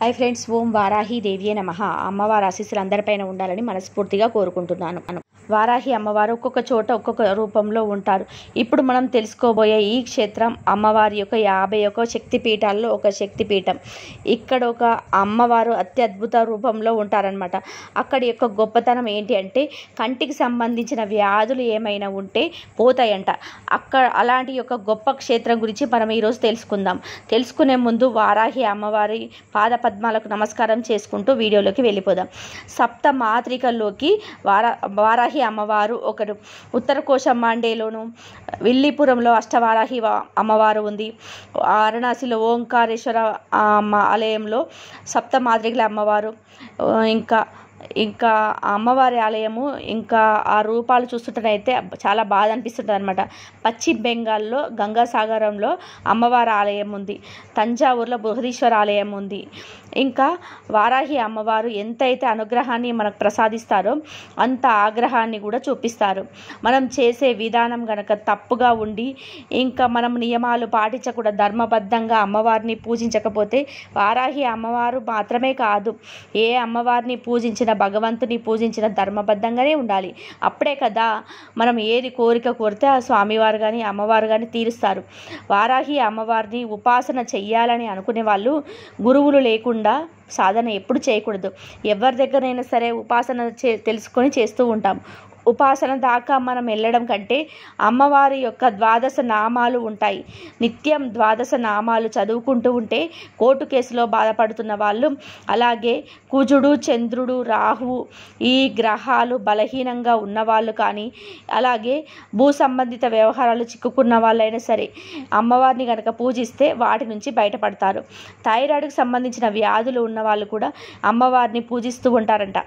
high friends ఓం వారాహి దేవియే నమ అమ్మవారి ఆశీస్సులు అందరిపైన ఉండాలని మనస్ఫూర్తిగా కోరుకుంటున్నాను వారాహి అమ్మవారు ఒక్కొక్క చోట ఒక్కొక్క రూపంలో ఉంటారు ఇప్పుడు మనం తెలుసుకోబోయే ఈ క్షేత్రం అమ్మవారి యొక్క యాభై ఒక శక్తిపీఠాల్లో ఒక శక్తిపీఠం ఇక్కడ ఒక అమ్మవారు అత్యద్భుత రూపంలో ఉంటారనమాట అక్కడి యొక్క గొప్పతనం ఏంటి అంటే కంటికి సంబంధించిన వ్యాధులు ఏమైనా ఉంటే పోతాయంట అక్కడ అలాంటి యొక్క గొప్ప క్షేత్రం గురించి మనం ఈరోజు తెలుసుకుందాం తెలుసుకునే ముందు వారాహి అమ్మవారి పాద పద్మాలకు నమస్కారం చేసుకుంటూ వీడియోలోకి వెళ్ళిపోదాం సప్త మాత్రికల్లోకి వారా వారాహి అష్టవారాహి అమ్మవారు ఒకరు ఉత్తర కోశమాండేలోను విల్లిపురంలో అష్టవారాహి అమ్మవారు ఉంది వారణాసిలో ఓంకారేశ్వర ఆలయంలో సప్తమాద్రిగల అమ్మవారు ఇంకా ఇంకా అమ్మవారి ఆలయము ఇంకా ఆ రూపాలు చూస్తుంటేనైతే చాలా బాధ అనిపిస్తుంది అనమాట పశ్చిమ బెంగాల్లో గంగాసాగరంలో అమ్మవారి ఆలయం ఉంది తంజావూరులో బృహదీశ్వర ఆలయం ఉంది ఇంకా వారాహి అమ్మవారు ఎంతైతే అనుగ్రహాన్ని మనకు ప్రసాదిస్తారో అంత ఆగ్రహాన్ని కూడా చూపిస్తారు మనం చేసే విధానం గనక తప్పుగా ఉండి ఇంకా మనం నియమాలు పాటించకుండా ధర్మబద్ధంగా అమ్మవారిని పూజించకపోతే వారాహి అమ్మవారు మాత్రమే కాదు ఏ అమ్మవారిని పూజించిన పూజించిన భగవంతుని పూజించిన ధర్మబద్ధంగానే ఉండాలి అప్పుడే కదా మనం ఏది కోరిక కోరితే ఆ స్వామివారు కానీ అమ్మవారు కానీ తీరుస్తారు వారాహి అమ్మవారిని ఉపాసన చెయ్యాలని అనుకునే వాళ్ళు గురువులు లేకుండా సాధన ఎప్పుడు చేయకూడదు ఎవరి దగ్గరైనా సరే ఉపాసన చే తెలుసుకొని చేస్తూ ఉంటాం ఉపాసన దాకా మనం వెళ్ళడం కంటే అమ్మవారి యొక్క ద్వాదశ నామాలు ఉంటాయి నిత్యం ద్వాదశ నామాలు చదువుకుంటూ ఉంటే కోర్టు కేసులో బాధపడుతున్న వాళ్ళు అలాగే కుజుడు చంద్రుడు రాహువు ఈ గ్రహాలు బలహీనంగా ఉన్నవాళ్ళు కానీ అలాగే భూ సంబంధిత వ్యవహారాలు చిక్కుకున్న వాళ్ళైనా సరే అమ్మవారిని కనుక పూజిస్తే వాటి నుంచి బయటపడతారు థైరాయిడ్కి సంబంధించిన వ్యాధులు ఉన్న వాళ్ళు కూడా అమ్మవారిని పూజిస్తూ ఉంటారంట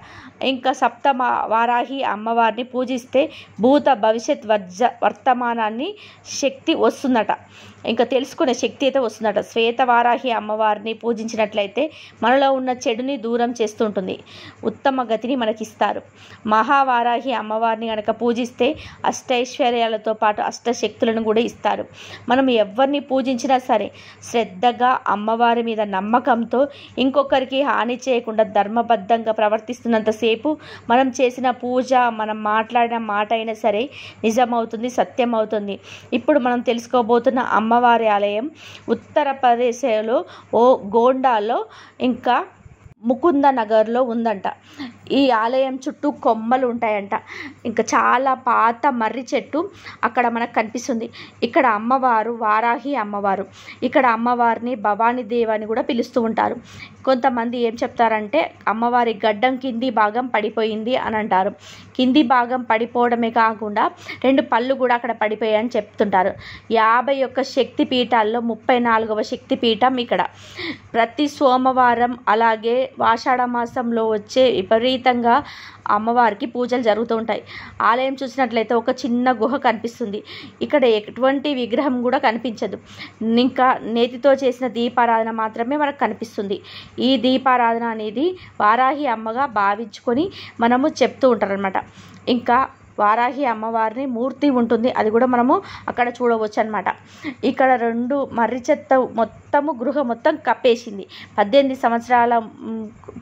ఇంకా సప్త వారాహి అమ్మవారిని పూజిస్తే భూత భవిష్యత్ వర్జ వర్తమానాన్ని శక్తి వస్తుందట ఇంకా తెలుసుకునే శక్తి అయితే వస్తుందట శ్వేతవారాహి అమ్మవారిని పూజించినట్లయితే మనలో ఉన్న చెడుని దూరం చేస్తుంటుంది ఉత్తమ గతిని మనకిస్తారు మహావారాహి అమ్మవారిని కనుక పూజిస్తే అష్టైశ్వర్యాలతో పాటు అష్టశక్తులను కూడా ఇస్తారు మనం ఎవరిని పూజించినా సరే శ్రద్ధగా అమ్మవారి మీద నమ్మకంతో ఇంకొకరికి హాని చేయకుండా ధర్మబద్ధంగా ప్రవర్తిస్తున్నంతసేపు మనం చేసిన పూజ మనం మాట్లాడిన మాట అయినా సరే నిజమవుతుంది సత్యమవుతుంది ఇప్పుడు మనం తెలుసుకోబోతున్న అమ్మ అమ్మవారి ఆలయం ఉత్తరప్రదేశ్లో ఓ గోండాలో ఇంకా ముకుంద నగర్లో ఉందంట ఈ ఆలయం చుట్టూ కొమ్మలు ఉంటాయంట ఇంకా చాలా పాత మర్రి చెట్టు అక్కడ మనకు కనిపిస్తుంది ఇక్కడ అమ్మవారు వారాహి అమ్మవారు ఇక్కడ అమ్మవారిని భవానీ దేవి అని కూడా పిలుస్తూ ఉంటారు కొంతమంది ఏం చెప్తారంటే అమ్మవారి గడ్డం కింది భాగం పడిపోయింది అని అంటారు కింది భాగం పడిపోవడమే కాకుండా రెండు పళ్ళు కూడా అక్కడ పడిపోయాయని చెప్తుంటారు యాభై ఒక్క శక్తి పీఠాల్లో ముప్పై నాలుగవ శక్తి పీఠం ఇక్కడ ప్రతి సోమవారం అలాగే ఆషాఢ మాసంలో వచ్చే విపరీత విపరీతంగా అమ్మవారికి పూజలు జరుగుతూ ఉంటాయి ఆలయం చూసినట్లయితే ఒక చిన్న గుహ కనిపిస్తుంది ఇక్కడ ఎటువంటి విగ్రహం కూడా కనిపించదు ఇంకా నేతితో చేసిన దీపారాధన మాత్రమే మనకు కనిపిస్తుంది ఈ దీపారాధన అనేది వారాహి అమ్మగా భావించుకొని మనము చెప్తూ ఉంటారనమాట ఇంకా వారాహి అమ్మవారిని మూర్తి ఉంటుంది అది కూడా మనము అక్కడ చూడవచ్చు అనమాట ఇక్కడ రెండు మర్రి చెత్త మొత్తం మొత్తము గృహ మొత్తం కప్పేసింది పద్దెనిమిది సంవత్సరాల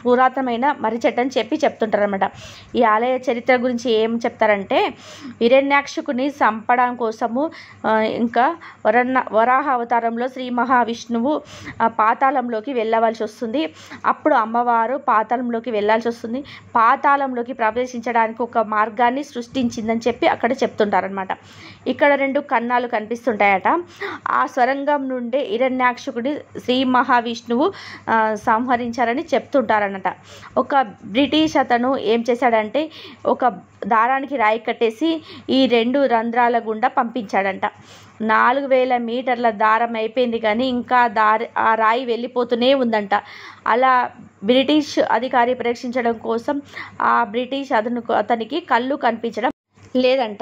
పురాతనమైన మర్రి అని చెప్పి చెప్తుంటారనమాట ఈ ఆలయ చరిత్ర గురించి ఏం చెప్తారంటే హిరణ్యాక్షకుని చంపడం కోసము ఇంకా వరణ వరాహ అవతారంలో శ్రీ మహావిష్ణువు పాతాళంలోకి వెళ్ళవలసి వస్తుంది అప్పుడు అమ్మవారు పాతాళంలోకి వెళ్ళాల్సి వస్తుంది పాతాళంలోకి ప్రవేశించడానికి ఒక మార్గాన్ని సృష్టించిందని చెప్పి అక్కడ చెప్తుంటారనమాట ఇక్కడ రెండు కన్నాలు కనిపిస్తుంటాయట ఆ స్వరంగం నుండే హిరణ్యాక్షకు రాక్షసుడి శ్రీ మహావిష్ణువు సంహరించారని చెప్తుంటారనట ఒక బ్రిటిష్ అతను ఏం చేశాడంటే ఒక దారానికి రాయి కట్టేసి ఈ రెండు రంధ్రాల గుండా పంపించాడంట నాలుగు వేల మీటర్ల దారం అయిపోయింది కానీ ఇంకా దారి ఆ రాయి వెళ్ళిపోతూనే ఉందంట అలా బ్రిటిష్ అధికారి పరీక్షించడం కోసం ఆ బ్రిటిష్ అతను అతనికి కళ్ళు కనిపించడం లేదంట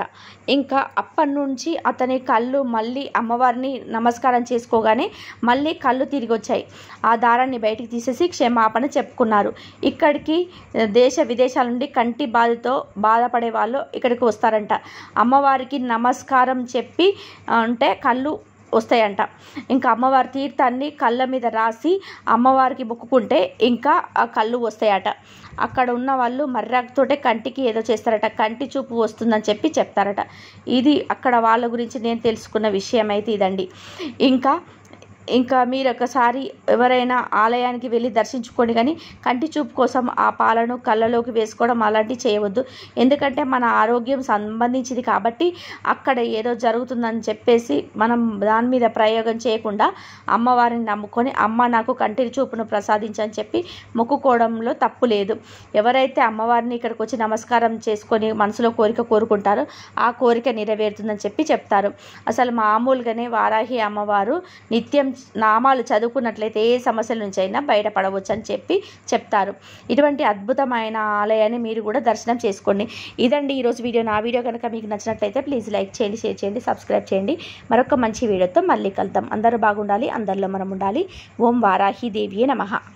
ఇంకా అప్పటి నుంచి అతని కళ్ళు మళ్ళీ అమ్మవారిని నమస్కారం చేసుకోగానే మళ్ళీ కళ్ళు తిరిగి వచ్చాయి ఆ దారాన్ని బయటికి తీసేసి క్షమాపణ చెప్పుకున్నారు ఇక్కడికి దేశ విదేశాల నుండి కంటి బాధతో బాధపడే వాళ్ళు ఇక్కడికి వస్తారంట అమ్మవారికి నమస్కారం చెప్పి అంటే కళ్ళు వస్తాయంట ఇంకా అమ్మవారి తీర్థాన్ని కళ్ళ మీద రాసి అమ్మవారికి మొక్కుకుంటే ఇంకా ఆ కళ్ళు వస్తాయట అక్కడ ఉన్న వాళ్ళు మర్రాకుతోటే కంటికి ఏదో చేస్తారట కంటి చూపు వస్తుందని చెప్పి చెప్తారట ఇది అక్కడ వాళ్ళ గురించి నేను తెలుసుకున్న విషయం అయితే ఇదండి ఇంకా ఇంకా మీరు ఒకసారి ఎవరైనా ఆలయానికి వెళ్ళి దర్శించుకోండి కానీ కంటి చూపు కోసం ఆ పాలను కళ్ళలోకి వేసుకోవడం అలాంటివి చేయవద్దు ఎందుకంటే మన ఆరోగ్యం సంబంధించింది కాబట్టి అక్కడ ఏదో జరుగుతుందని చెప్పేసి మనం దాని మీద ప్రయోగం చేయకుండా అమ్మవారిని నమ్ముకొని అమ్మ నాకు కంటి చూపును ప్రసాదించని చెప్పి మొక్కుకోవడంలో తప్పు లేదు ఎవరైతే అమ్మవారిని ఇక్కడికి వచ్చి నమస్కారం చేసుకొని మనసులో కోరిక కోరుకుంటారో ఆ కోరిక నెరవేరుతుందని చెప్పి చెప్తారు అసలు మామూలుగానే వారాహి అమ్మవారు నిత్యం నామాలు చదువుకున్నట్లయితే ఏ సమస్యల నుంచి అయినా బయటపడవచ్చు అని చెప్పి చెప్తారు ఇటువంటి అద్భుతమైన ఆలయాన్ని మీరు కూడా దర్శనం చేసుకోండి ఇదండి ఈరోజు వీడియో నా వీడియో కనుక మీకు నచ్చినట్లయితే ప్లీజ్ లైక్ చేయండి షేర్ చేయండి సబ్స్క్రైబ్ చేయండి మరొక మంచి వీడియోతో మళ్ళీ కలుద్దాం అందరూ బాగుండాలి అందరిలో మనం ఉండాలి ఓం వారాహి దేవియే నమ